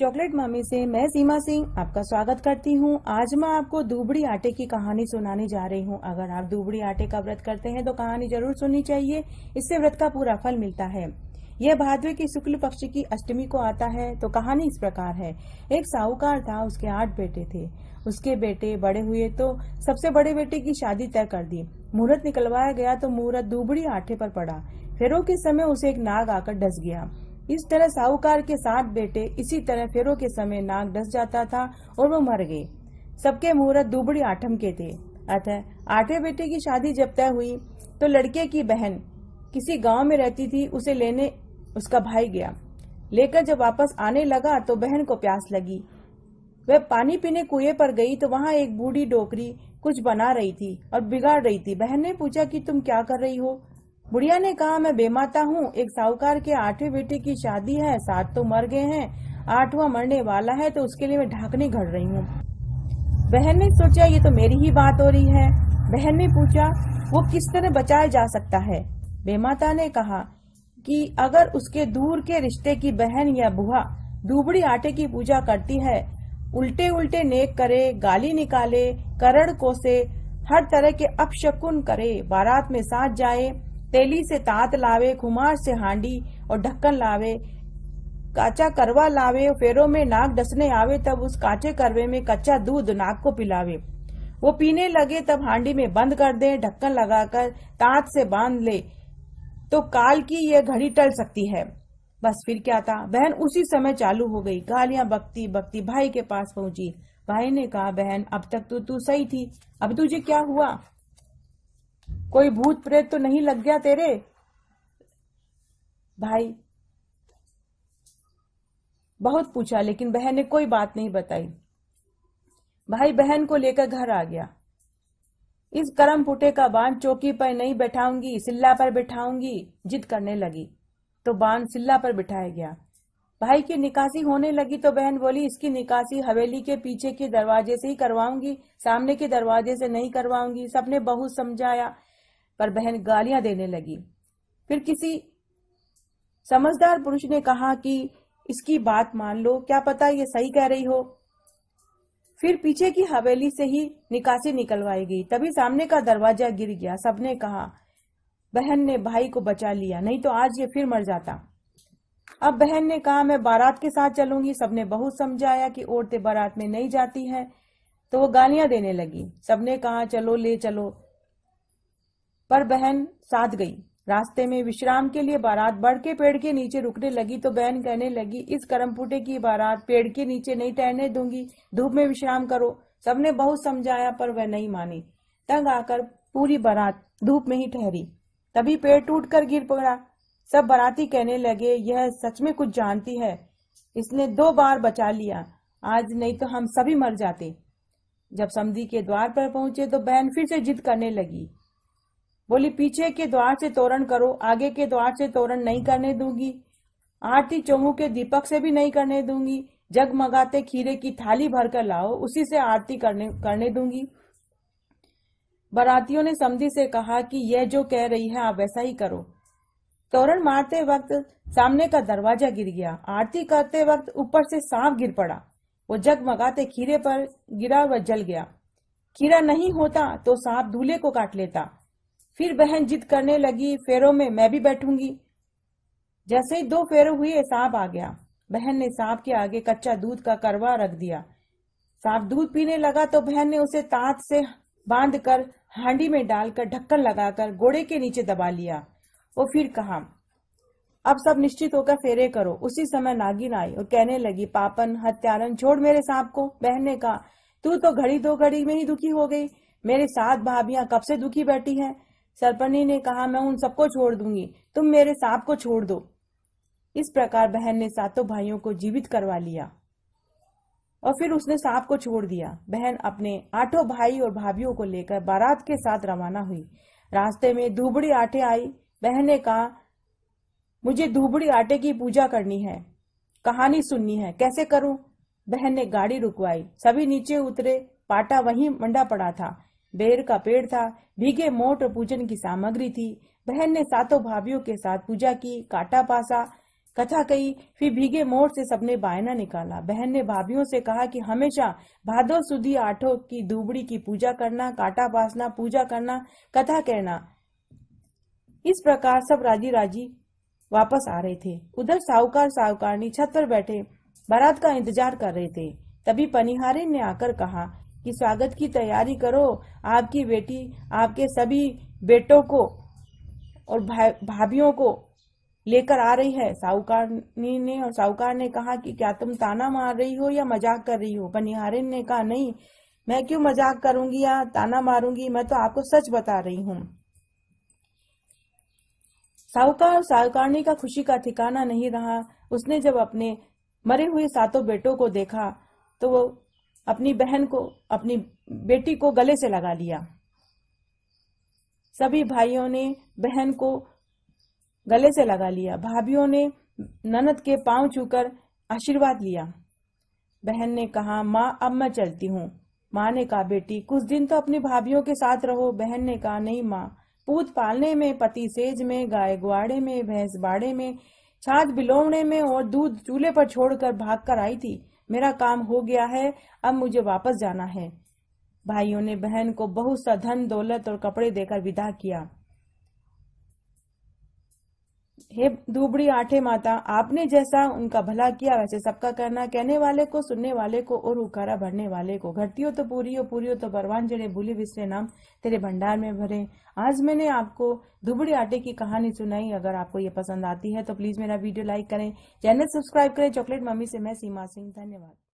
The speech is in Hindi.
चॉकलेट मामी से मैं सीमा सिंह आपका स्वागत करती हूं आज मैं आपको दुबड़ी आटे की कहानी सुनाने जा रही हूं अगर आप दुबड़ी आटे का व्रत करते हैं तो कहानी जरूर सुननी चाहिए इससे व्रत का पूरा फल मिलता है यह भादवे की शुक्ल पक्ष की अष्टमी को आता है तो कहानी इस प्रकार है एक साहूकार था उसके आठ बेटे थे उसके बेटे बड़े हुए तो सबसे बड़े बेटे की शादी तय कर दी मुहूर्त निकलवाया गया तो मुहूर्त दुबड़ी आटे पर पड़ा फेरों के समय उसे एक नाग आकर डस गया इस तरह साहूकार के सात बेटे इसी तरह फेरों के समय नाग डस जाता था और वो मर गए सबके मुहूर्त दुबड़ी आठम के थे अतः आठवें बेटे की शादी जब तय हुई तो लड़के की बहन किसी गांव में रहती थी उसे लेने उसका भाई गया लेकर जब वापस आने लगा तो बहन को प्यास लगी वह पानी पीने कुएं पर गई तो वहां एक बूढ़ी डोकरी कुछ बना रही थी और बिगाड़ रही थी बहन ने पूछा कि तुम क्या कर रही हो बुढ़िया ने कहा मैं बेमाता हूँ एक साहूकार के आठवीं बेटे की शादी है सात तो मर गए हैं आठवां मरने वाला है तो उसके लिए मैं ढाकने घड़ रही हूँ बहन ने सोचा ये तो मेरी ही बात हो रही है बहन ने पूछा वो किस तरह बचाया जा सकता है बेमाता ने कहा कि अगर उसके दूर के रिश्ते की बहन या बुआ दुबड़ी आटे की पूजा करती है उल्टे उल्टे नेक करे गाली निकाले करड़ कोसे हर तरह के अपशकुन करे बारात में साथ जाए तेली से तात लावे खुमार से हांडी और ढक्कन लावे काचा करवा लावे फेरों में नाक डसने आवे तब उस काचे करवे में कच्चा दूध नाक को पिलावे वो पीने लगे तब हांडी में बंद कर दे ढक्कन लगाकर तात से बांध ले तो काल की यह घड़ी टल सकती है बस फिर क्या था बहन उसी समय चालू हो गई गालियां बकती बकती भाई के पास पहुंची भाई ने कहा बहन अब तक तो तू सही थी अब तुझे क्या हुआ कोई भूत प्रेत तो नहीं लग गया तेरे भाई बहुत पूछा लेकिन बहन ने कोई बात नहीं बताई भाई बहन को लेकर घर आ गया इस करम पुटे का बांध चौकी पर नहीं बैठाऊंगी सिल्ला पर बैठाऊंगी जिद करने लगी तो बांध सिल्ला पर बिठाया गया भाई की निकासी होने लगी तो बहन बोली इसकी निकासी हवेली के पीछे के दरवाजे से ही करवाऊंगी सामने के दरवाजे से नहीं करवाऊंगी सबने बहुत समझाया पर बहन गालियां देने लगी फिर किसी समझदार पुरुष ने कहा कि इसकी बात मान लो क्या पता ये सही कह रही हो फिर पीछे की हवेली से ही निकासी निकलवाई गई तभी सामने का दरवाजा गिर गया सबने कहा बहन ने भाई को बचा लिया नहीं तो आज ये फिर मर जाता अब बहन ने कहा मैं बारात के साथ चलूंगी सबने बहुत समझाया कि औरतें बारात में नहीं जाती है तो वो गालियां देने लगी सबने कहा चलो ले चलो पर बहन साथ गई रास्ते में विश्राम के लिए बारात बढ़ के पेड़ के नीचे रुकने लगी तो बहन कहने लगी इस करमपुटे की बारात पेड़ के नीचे नहीं टहने दूंगी धूप में विश्राम करो सबने बहुत समझाया पर वह नहीं मानी तंग आकर पूरी बारात धूप में ही ठहरी तभी पेड़ टूट कर गिर पड़ा सब बाराती कहने लगे यह सच में कुछ जानती है इसने दो बार बचा लिया आज नहीं तो हम सभी मर जाते जब समी के द्वार पर पहुंचे तो बहन फिर से जिद करने लगी बोली पीछे के द्वार से तोरण करो आगे के द्वार से तोरण नहीं करने दूंगी आरती चौहू के दीपक से भी नहीं करने दूंगी जगमगाते खीरे की थाली भरकर लाओ उसी से आरती करने करने दूंगी बरातियों ने समझी से कहा कि यह जो कह रही है आप वैसा ही करो तोरण मारते वक्त सामने का दरवाजा गिर गया आरती करते वक्त ऊपर से सांप गिर पड़ा वो जग मगाते खीरे पर गिरा व जल गया खीरा नहीं होता तो सांप दूल्हे को काट लेता फिर बहन जिद करने लगी फेरों में मैं भी बैठूंगी जैसे ही दो फेरे हुए सांप आ गया बहन ने सांप के आगे कच्चा दूध का करवा रख दिया सांप दूध पीने लगा तो बहन ने उसे तांत से बांध कर हांडी में डालकर ढक्कन लगाकर घोड़े के नीचे दबा लिया वो फिर कहा अब सब निश्चित होकर फेरे करो उसी समय नागिन आई और कहने लगी पापन हत्यारन छोड़ मेरे सांप को बहन ने कहा तू तो घड़ी दो घड़ी में ही दुखी हो गई मेरे साथ भाभियां कब से दुखी बैठी हैं सरपनी ने कहा मैं उन सबको छोड़ दूंगी तुम मेरे सांप को छोड़ दो इस प्रकार बहन ने सातों भाइयों को जीवित करवा लिया और फिर उसने सांप को छोड़ दिया बहन अपने आठों भाई और भाभियों को लेकर बारात के साथ रवाना हुई रास्ते में धूबड़ी आटे आई बहन ने कहा मुझे धूबड़ी आटे की पूजा करनी है कहानी सुननी है कैसे करूं बहन ने गाड़ी रुकवाई सभी नीचे उतरे पाटा वहीं मंडा पड़ा था बेर का पेड़ था भीगे मोट और पूजन की सामग्री थी बहन ने सातों भाभियों के साथ पूजा की काटा पासा कथा कही फिर भीगे मोट से सबने बायना निकाला बहन ने भाभियों से कहा कि हमेशा भादो सुधी आठों की दुबड़ी की पूजा करना काटा पासना पूजा करना कथा कहना इस प्रकार सब राजी राजी वापस आ रहे थे उधर साहूकार साहूकारनी छत पर बैठे बारात का इंतजार कर रहे थे तभी पनिहारे ने आकर कहा कि स्वागत की तैयारी करो आपकी बेटी आपके सभी बेटों को और भा, भाभियों को लेकर आ रही है साहूकारनी ने और साहूकार ने कहा कि क्या तुम ताना मार रही हो या मजाक कर रही हो बनिहारिन ने कहा नहीं मैं क्यों मजाक करूंगी या ताना मारूंगी मैं तो आपको सच बता रही हूँ साहूकार और साहूकारनी का खुशी का ठिकाना नहीं रहा उसने जब अपने मरे हुए सातों बेटों को देखा तो वो अपनी बहन को अपनी बेटी को गले से लगा लिया सभी भाइयों ने बहन को गले से लगा लिया भाभीियों ने ननद के पांव छूकर आशीर्वाद लिया बहन ने कहा माँ अब मैं चलती हूँ माँ ने कहा बेटी कुछ दिन तो अपनी भाभियों के साथ रहो बहन ने कहा नहीं माँ पूत पालने में पति सेज में गाय गुआड़े में भैंस बाड़े में छाछ बिलोवने में और दूध चूल्हे पर छोड़कर भाग कर आई थी मेरा काम हो गया है अब मुझे वापस जाना है भाइयों ने बहन को बहुत सा धन दौलत और कपड़े देकर विदा किया हे दुबड़ी आठे माता आपने जैसा उनका भला किया वैसे सबका करना कहने वाले को सुनने वाले को और हुकारा भरने वाले को हो तो पूरी हो पूरी हो तो भरवान जड़े भूले विसरे नाम तेरे भंडार में भरे आज मैंने आपको दुबड़ी आटे की कहानी सुनाई अगर आपको ये पसंद आती है तो प्लीज मेरा वीडियो लाइक करें चैनल सब्सक्राइब करें चॉकलेट मम्मी से मैं सीमा सिंह धन्यवाद